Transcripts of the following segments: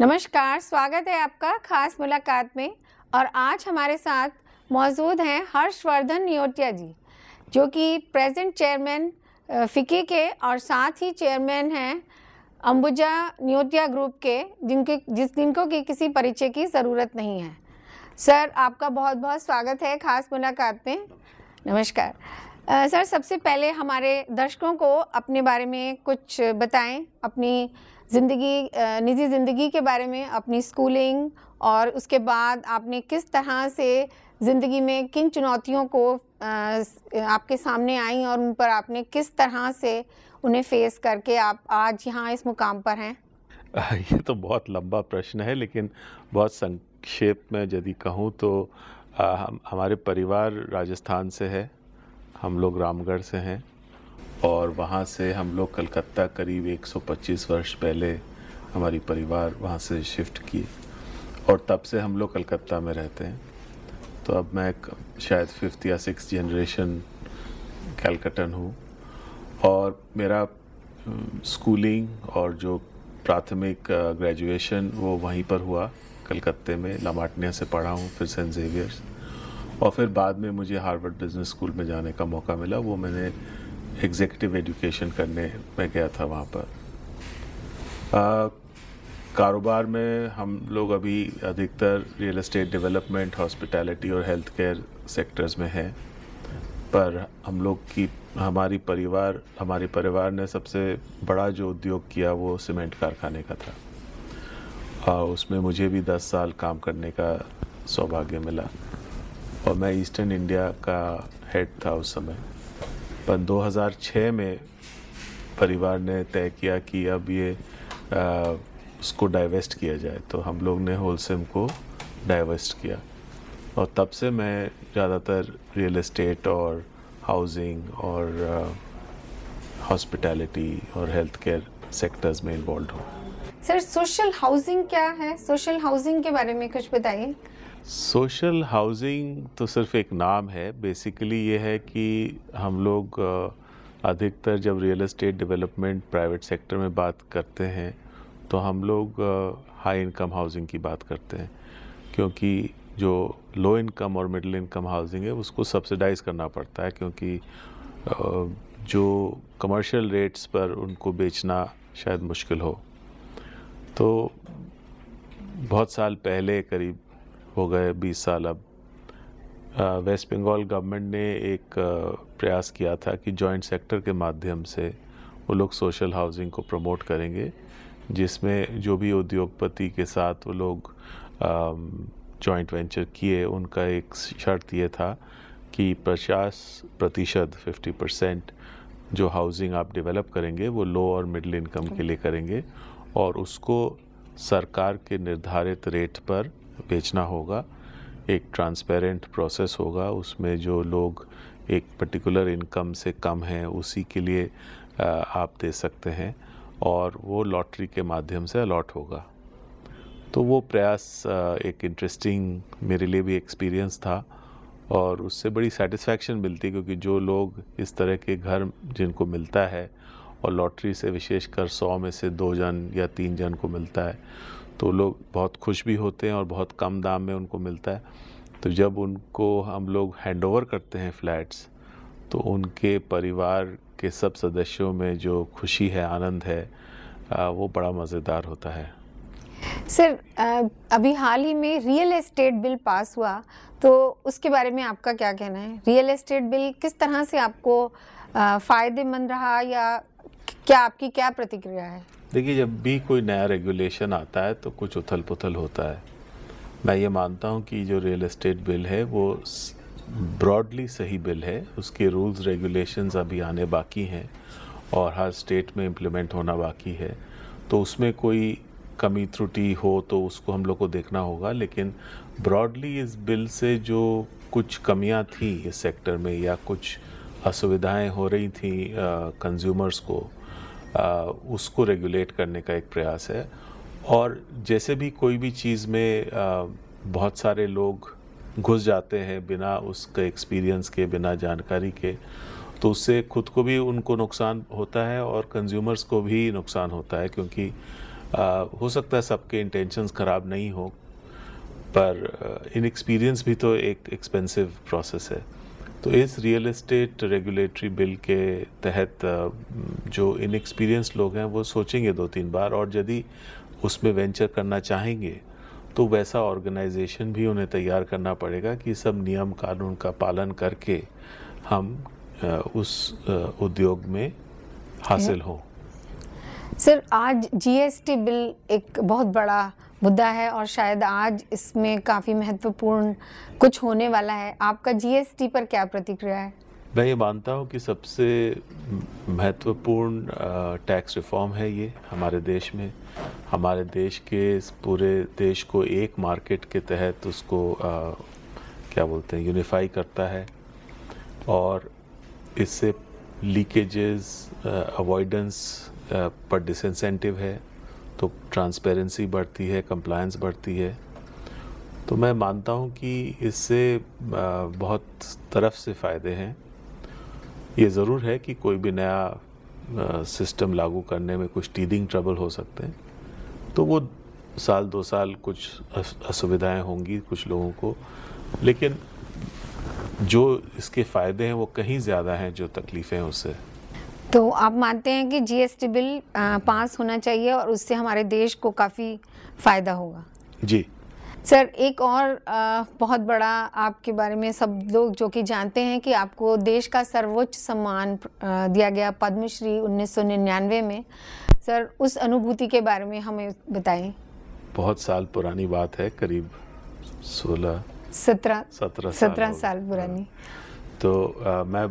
नमस्कार स्वागत है आपका खास मुलाकात में और आज हमारे साथ मौजूद हैं हर्षवर्धन नियोटिया जी जो कि प्रेजेंट चेयरमैन फ़िकी के और साथ ही चेयरमैन हैं अंबुजा नियोटिया ग्रुप के जिनके जिस जिनको कि किसी परिचय की ज़रूरत नहीं है सर आपका बहुत बहुत स्वागत है खास मुलाकात में नमस्कार सर सबसे पहले हमारे दर्शकों को अपने बारे में कुछ बताएं अपनी ज़िंदगी निजी ज़िंदगी के बारे में अपनी स्कूलिंग और उसके बाद आपने किस तरह से ज़िंदगी में किन चुनौतियों को आपके सामने आई और उन पर आपने किस तरह से उन्हें फेस करके आप आज यहाँ इस मुकाम पर हैं ये तो बहुत लंबा प्रश्न है लेकिन बहुत संक्षेप में यदि कहूँ तो आ, हम हमारे परिवार राजस्थान से है हम लोग रामगढ़ से हैं और वहाँ से हम लोग कलकत्ता करीब 125 वर्ष पहले हमारी परिवार वहाँ से शिफ्ट किए और तब से हम लोग कलकत्ता में रहते हैं तो अब मैं शायद फिफ्थ या सिक्स जनरेशन कैलकटन हूँ और मेरा स्कूलिंग और जो प्राथमिक ग्रेजुएशन वो वहीं पर हुआ कलकत्ते में लमाटनिया से पढ़ा हूँ फिर सेंट जेवियर्स और फिर बाद में मुझे हार्वर्ड बिजनेस स्कूल में जाने का मौका मिला वो मैंने एग्जीक्यूटिव एजुकेशन करने में गया था वहाँ पर कारोबार में हम लोग अभी अधिकतर रियल एस्टेट डेवलपमेंट हॉस्पिटैलिटी और हेल्थ केयर सेक्टर्स में हैं पर हम लोग की हमारी परिवार हमारे परिवार ने सबसे बड़ा जो उद्योग किया वो सीमेंट कारखाने का था आ, उसमें मुझे भी 10 साल काम करने का सौभाग्य मिला और मैं ईस्टर्न इंडिया का हेड था उस समय पर 2006 में परिवार ने तय किया कि अब ये आ, उसको डाइवेस्ट किया जाए तो हम लोग ने होलसेम को डाइवेस्ट किया और तब से मैं ज़्यादातर रियल एस्टेट और हाउसिंग और हॉस्पिटैलिटी और हेल्थ केयर सेक्टर्स में इन्वॉल्व हूँ सर सोशल हाउसिंग क्या है सोशल हाउसिंग के बारे में कुछ बताइए सोशल हाउसिंग तो सिर्फ एक नाम है बेसिकली ये है कि हम लोग अधिकतर जब real estate development private sector में बात करते हैं तो हम लोग हाई इनकम हाउसिंग की बात करते हैं क्योंकि जो लो इनकम और मिडिल इनकम हाउसिंग है उसको सब्सिडाइज करना पड़ता है क्योंकि जो कमर्शियल रेट्स पर उनको बेचना शायद मुश्किल हो तो बहुत साल पहले करीब हो गए 20 साल अब वेस्ट बंगाल गवर्नमेंट ने एक प्रयास किया था कि जॉइंट सेक्टर के माध्यम से वो लोग सोशल हाउसिंग को प्रमोट करेंगे जिसमें जो भी उद्योगपति के साथ वो लोग जॉइंट वेंचर किए उनका एक शर्त ये था कि पचास प्रतिशत फिफ्टी परसेंट जो हाउसिंग आप डेवलप करेंगे वो लो और मिडिल इनकम के लिए करेंगे और उसको सरकार के निर्धारित रेट पर बेचना होगा एक ट्रांसपेरेंट प्रोसेस होगा उसमें जो लोग एक पर्टिकुलर इनकम से कम हैं उसी के लिए आप दे सकते हैं और वो लॉटरी के माध्यम से अलॉट होगा तो वो प्रयास एक इंटरेस्टिंग मेरे लिए भी एक्सपीरियंस था और उससे बड़ी सेटिस्फैक्शन मिलती क्योंकि जो लोग इस तरह के घर जिनको मिलता है और लॉटरी से विशेषकर सौ में से दो जन या तीन जन को मिलता है तो लोग बहुत खुश भी होते हैं और बहुत कम दाम में उनको मिलता है तो जब उनको हम लोग हैंड करते हैं फ्लैट्स तो उनके परिवार के सब सदस्यों में जो खुशी है आनंद है वो बड़ा मज़ेदार होता है सर अभी हाल ही में रियल एस्टेट बिल पास हुआ तो उसके बारे में आपका क्या कहना है रियल एस्टेट बिल किस तरह से आपको फ़ायदेमंद रहा या क्या आपकी क्या प्रतिक्रिया है देखिए जब भी कोई नया रेगुलेशन आता है तो कुछ उथल पुथल होता है मैं ये मानता हूँ कि जो रियल इस्टेट बिल है वो ब्रॉडली सही बिल है उसके रूल्स रेगुलेशंस अभी आने बाकी हैं और हर स्टेट में इम्प्लीमेंट होना बाकी है तो उसमें कोई कमी त्रुटि हो तो उसको हम लोग को देखना होगा लेकिन ब्रॉडली इस बिल से जो कुछ कमियां थी इस सेक्टर में या कुछ असुविधाएं हो रही थी कंज्यूमर्स को उसको रेगुलेट करने का एक प्रयास है और जैसे भी कोई भी चीज़ में बहुत सारे लोग घुस जाते हैं बिना उसके एक्सपीरियंस के बिना जानकारी के तो उससे खुद को भी उनको नुकसान होता है और कंज्यूमर्स को भी नुकसान होता है क्योंकि आ, हो सकता है सबके इंटेंशंस ख़राब नहीं हो पर इनएक्सपीरियंस भी तो एक एक्सपेंसिव प्रोसेस है तो इस रियल एस्टेट रेगुलेटरी बिल के तहत जो इनएक्सपीरियंस लोग हैं वो सोचेंगे दो तीन बार और यदि उसमें वेंचर करना चाहेंगे तो वैसा ऑर्गेनाइजेशन भी उन्हें तैयार करना पड़ेगा कि सब नियम कानून का पालन करके हम उस उद्योग में हासिल हों सर आज जीएसटी बिल एक बहुत बड़ा मुद्दा है और शायद आज इसमें काफ़ी महत्वपूर्ण कुछ होने वाला है आपका जीएसटी पर क्या प्रतिक्रिया है मैं ये मानता हूँ कि सबसे महत्वपूर्ण टैक्स रिफॉर्म है ये हमारे देश में हमारे देश के पूरे देश को एक मार्केट के तहत उसको आ, क्या बोलते हैं यूनिफाई करता है और इससे लीकेजेस अवॉइडेंस पर डिसइंसेंटिव है तो ट्रांसपेरेंसी बढ़ती है कंप्लायंस बढ़ती है तो मैं मानता हूँ कि इससे बहुत तरफ से फ़ायदे हैं ये ज़रूर है कि कोई भी नया सिस्टम लागू करने में कुछ टीदिंग ट्रबल हो सकते हैं तो वो साल दो साल कुछ असुविधाएं होंगी कुछ लोगों को लेकिन जो इसके फ़ायदे हैं वो कहीं ज़्यादा हैं जो तकलीफ़ें हैं उससे तो आप मानते हैं कि जीएसटी बिल पास होना चाहिए और उससे हमारे देश को काफ़ी फ़ायदा होगा जी सर एक और बहुत बड़ा आपके बारे में सब लोग जो कि जानते हैं कि आपको देश का सर्वोच्च सम्मान दिया गया पद्मश्री 1999 में सर उस अनुभूति के बारे में हमें बताएं बहुत साल पुरानी बात है करीब 16 सत्रह सत्रह सत्रह साल, साल पुरानी हाँ। तो आ, मैं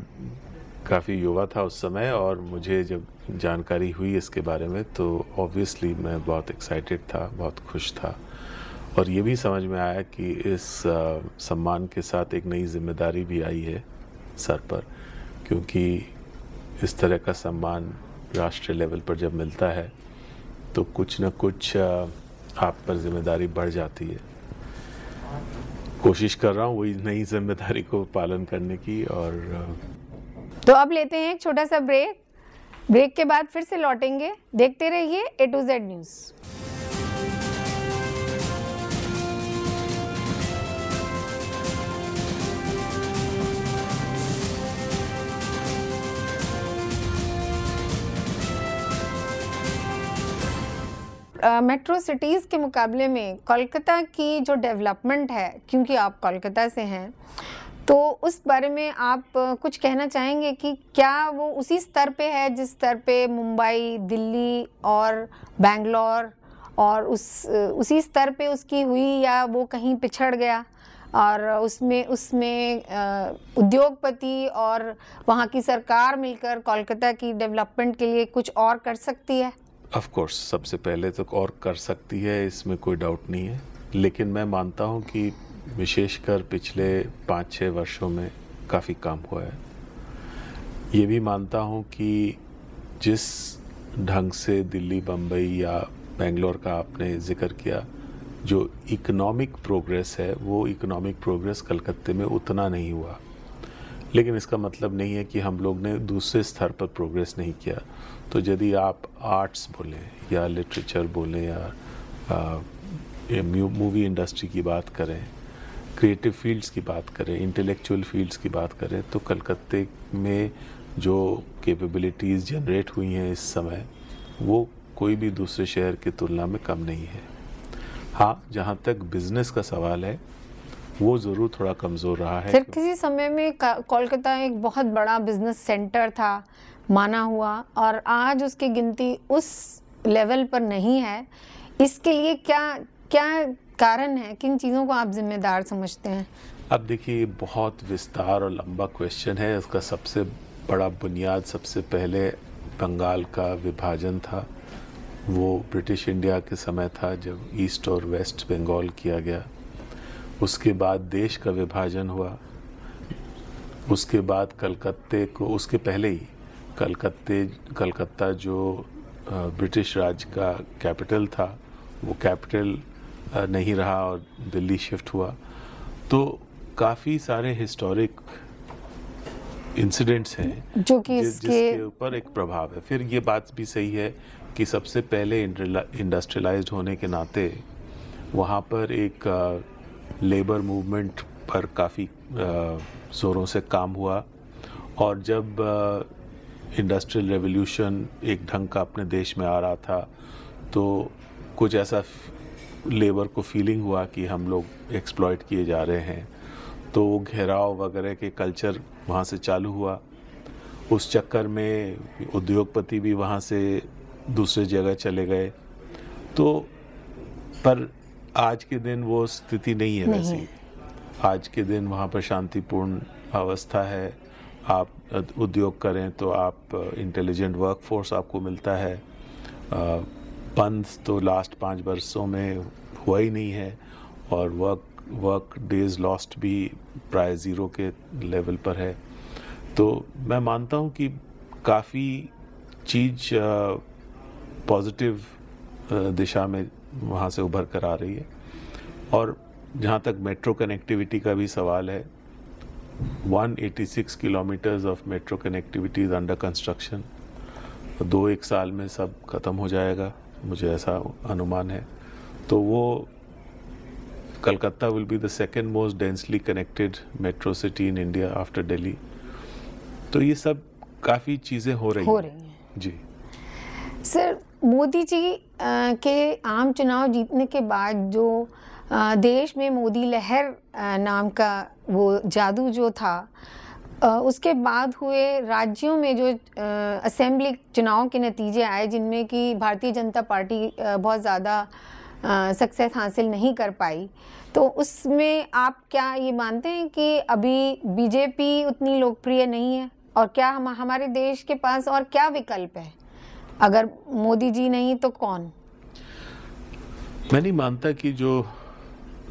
काफ़ी युवा था उस समय और मुझे जब जानकारी हुई इसके बारे में तो ऑब्वियसली मैं बहुत एक्साइटेड था बहुत खुश था और ये भी समझ में आया कि इस सम्मान के साथ एक नई जिम्मेदारी भी आई है सर पर क्योंकि इस तरह का सम्मान राष्ट्रीय लेवल पर जब मिलता है तो कुछ ना कुछ आप पर जिम्मेदारी बढ़ जाती है कोशिश कर रहा हूँ वही नई जिम्मेदारी को पालन करने की और तो अब लेते हैं एक छोटा सा ब्रेक ब्रेक के बाद फिर से लौटेंगे देखते रहिए A to Z news metro uh, cities के मुकाबले में कोलकाता की जो डेवलपमेंट है क्योंकि आप कोलकाता से हैं तो उस बारे में आप कुछ कहना चाहेंगे कि क्या वो उसी स्तर पे है जिस स्तर पे मुंबई दिल्ली और बेंगलोर और उस उसी स्तर पे उसकी हुई या वो कहीं पिछड़ गया और उसमें उसमें उद्योगपति और वहाँ की सरकार मिलकर कोलकाता की डेवलपमेंट के लिए कुछ और कर सकती है ऑफ कोर्स सबसे पहले तो और कर सकती है इसमें कोई डाउट नहीं है लेकिन मैं मानता हूँ कि विशेषकर पिछले पाँच छः वर्षों में काफ़ी काम हुआ है ये भी मानता हूँ कि जिस ढंग से दिल्ली बम्बई या बेंगलोर का आपने जिक्र किया जो इकोनॉमिक प्रोग्रेस है वो इकोनॉमिक प्रोग्रेस कलकत्ते में उतना नहीं हुआ लेकिन इसका मतलब नहीं है कि हम लोग ने दूसरे स्तर पर प्रोग्रेस नहीं किया तो यदि आप आर्ट्स बोलें या लिटरेचर बोलें या मूवी इंडस्ट्री की बात करें क्रिएटिव फील्ड्स की बात करें इंटेलेक्चुअल फील्ड्स की बात करें तो कलकत्ते में जो कैपेबिलिटीज़ जनरेट हुई हैं इस समय वो कोई भी दूसरे शहर की तुलना में कम नहीं है हाँ जहाँ तक बिजनेस का सवाल है वो जरूर थोड़ा कमज़ोर रहा है सर किसी समय में कोलकाता एक बहुत बड़ा बिजनेस सेंटर था माना हुआ और आज उसकी गिनती उस लेवल पर नहीं है इसके लिए क्या क्या कारण है किन चीज़ों को आप जिम्मेदार समझते हैं अब देखिए बहुत विस्तार और लंबा क्वेश्चन है इसका सबसे बड़ा बुनियाद सबसे पहले बंगाल का विभाजन था वो ब्रिटिश इंडिया के समय था जब ईस्ट और वेस्ट बंगाल किया गया उसके बाद देश का विभाजन हुआ उसके बाद कलकत्ते को उसके पहले ही कलकत्ते कलकत्ता जो ब्रिटिश राज का कैपिटल था वो कैपिटल नहीं रहा और दिल्ली शिफ्ट हुआ तो काफ़ी सारे हिस्टोरिक इंसिडेंट्स हैं जो कि जिसके ऊपर एक प्रभाव है फिर ये बात भी सही है कि सबसे पहले इंडस्ट्रियलाइज्ड होने के नाते वहाँ पर एक लेबर मूवमेंट पर काफ़ी ज़ोरों से काम हुआ और जब इंडस्ट्रियल रेवोल्यूशन एक ढंग का अपने देश में आ रहा था तो कुछ ऐसा लेबर को फीलिंग हुआ कि हम लोग एक्सप्लॉयट किए जा रहे हैं तो घेराव वगैरह के कल्चर वहाँ से चालू हुआ उस चक्कर में उद्योगपति भी वहाँ से दूसरे जगह चले गए तो पर आज के दिन वो स्थिति नहीं है नहीं। वैसी आज के दिन वहाँ पर शांतिपूर्ण अवस्था है आप उद्योग करें तो आप इंटेलिजेंट वर्कफोर्स आपको मिलता है पंथ तो लास्ट पाँच वर्षों में हुआ ही नहीं है और वर्क वर्क डेज लॉस्ट भी प्राय ज़ीरो के लेवल पर है तो मैं मानता हूँ कि काफ़ी चीज पॉजिटिव दिशा में वहाँ से उभर कर आ रही है और जहाँ तक मेट्रो कनेक्टिविटी का भी सवाल है 186 kilometres of metro connectivity is under construction दो एक साल में सब ख़त्म हो जाएगा मुझे ऐसा अनुमान है तो वो Calcutta will be the second most densely connected metro city in India after Delhi तो ये सब काफ़ी चीज़ें हो रही हो रही हैं जी सर मोदी जी के आम चुनाव जीतने के बाद जो देश में मोदी लहर नाम का वो जादू जो था उसके बाद हुए राज्यों में जो असेंबली चुनाव के नतीजे आए जिनमें कि भारतीय जनता पार्टी बहुत ज़्यादा सक्सेस हासिल नहीं कर पाई तो उसमें आप क्या ये मानते हैं कि अभी बीजेपी उतनी लोकप्रिय नहीं है और क्या हम हमारे देश के पास और क्या विकल्प है अगर मोदी जी नहीं तो कौन मैं नहीं मानता कि जो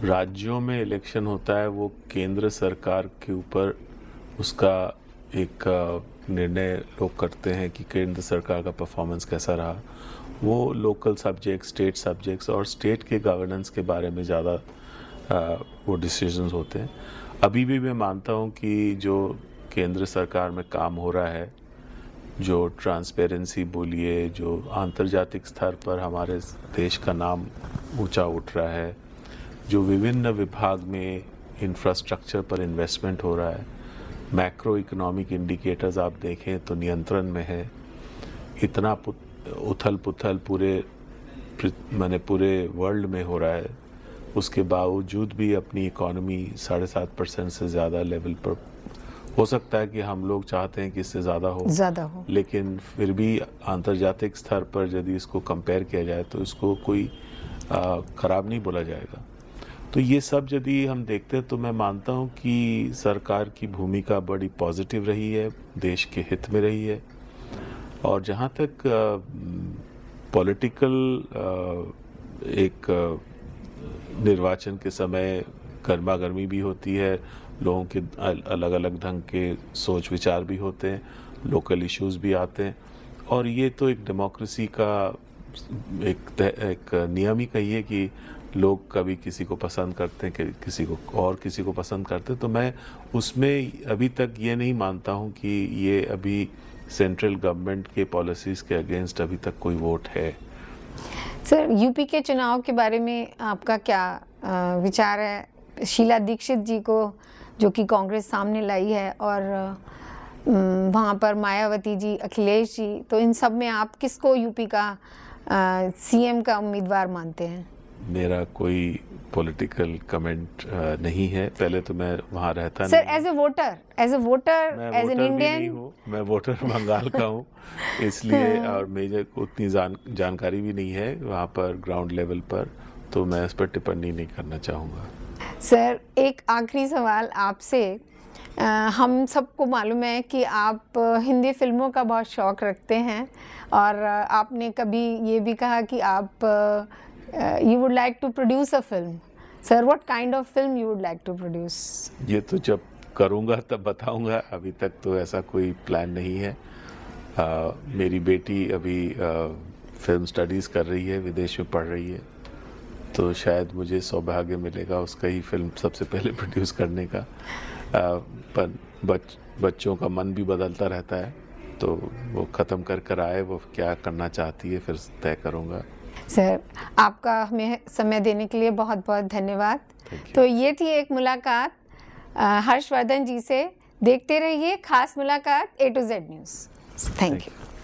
राज्यों में इलेक्शन होता है वो केंद्र सरकार के ऊपर उसका एक निर्णय लोग करते हैं कि केंद्र सरकार का परफॉर्मेंस कैसा रहा वो लोकल सब्जेक्ट स्टेट सब्जेक्ट्स और स्टेट के गवर्नेंस के बारे में ज़्यादा वो डिसीजंस होते हैं अभी भी मैं मानता हूँ कि जो केंद्र सरकार में काम हो रहा है जो ट्रांसपेरेंसी बोलिए जो आंतर्जातिक स्तर पर हमारे देश का नाम ऊंचा उठ रहा है जो विभिन्न विभाग में इंफ्रास्ट्रक्चर पर इन्वेस्टमेंट हो रहा है मैक्रो इकोनॉमिक इंडिकेटर्स आप देखें तो नियंत्रण में है इतना उथल पुथल पूरे मैंने पूरे वर्ल्ड में हो रहा है उसके बावजूद भी अपनी इकोनॉमी साढ़े सात परसेंट से ज़्यादा लेवल पर हो सकता है कि हम लोग चाहते हैं कि इससे ज़्यादा हो ज़्यादा हो लेकिन फिर भी आंतर्जातिक स्तर पर यदि इसको कंपेयर किया जाए तो इसको कोई ख़राब नहीं बोला जाएगा तो ये सब यदि हम देखते हैं तो मैं मानता हूँ कि सरकार की भूमिका बड़ी पॉजिटिव रही है देश के हित में रही है और जहाँ तक पॉलिटिकल एक निर्वाचन के समय गर्मा गर्मी भी होती है लोगों के अलग अलग ढंग के सोच विचार भी होते हैं लोकल इश्यूज भी आते हैं और ये तो एक डेमोक्रेसी का एक एक नियम ही कहिए कि लोग कभी किसी को पसंद करते हैं कि, किसी को और किसी को पसंद करते तो मैं उसमें अभी तक ये नहीं मानता हूँ कि ये अभी सेंट्रल गवर्नमेंट के पॉलिसीज़ के अगेंस्ट अभी तक कोई वोट है सर यूपी के चुनाव के बारे में आपका क्या विचार है शीला दीक्षित जी को जो कि कांग्रेस सामने लाई है और वहाँ पर मायावती जी अखिलेश जी तो इन सब में आप किसको यूपी का सीएम का उम्मीदवार मानते हैं मेरा कोई पॉलिटिकल कमेंट नहीं है पहले तो मैं वहाँ रहता sir as a voter as a voter as an Indian मैं वोटर बंगाल का हूँ इसलिए हाँ। और को उतनी जान, जानकारी भी नहीं है वहाँ पर ग्राउंड लेवल पर तो मैं इस पर टिप्पणी नहीं करना चाहूँगा सर एक आखिरी सवाल आपसे हम सबको मालूम है कि आप हिंदी फिल्मों का बहुत शौक़ रखते हैं और आपने कभी ये भी कहा कि आप you would like to produce a film sir what kind of film you would like to produce ये तो जब करूँगा तब बताऊँगा अभी तक तो ऐसा कोई प्लान नहीं है आ, मेरी बेटी अभी आ, फिल्म स्टडीज़ कर रही है विदेश में पढ़ रही है तो शायद मुझे सौभाग्य मिलेगा उसका ही फिल्म सबसे पहले प्रोड्यूस करने का पर बच बच्चों का मन भी बदलता रहता है तो वो ख़त्म कर कर आए वो क्या करना चाहती है फिर तय करूँगा सर आपका हमें समय देने के लिए बहुत बहुत धन्यवाद तो ये थी एक मुलाकात हर्षवर्धन जी से देखते रहिए खास मुलाकात A to Z News thank you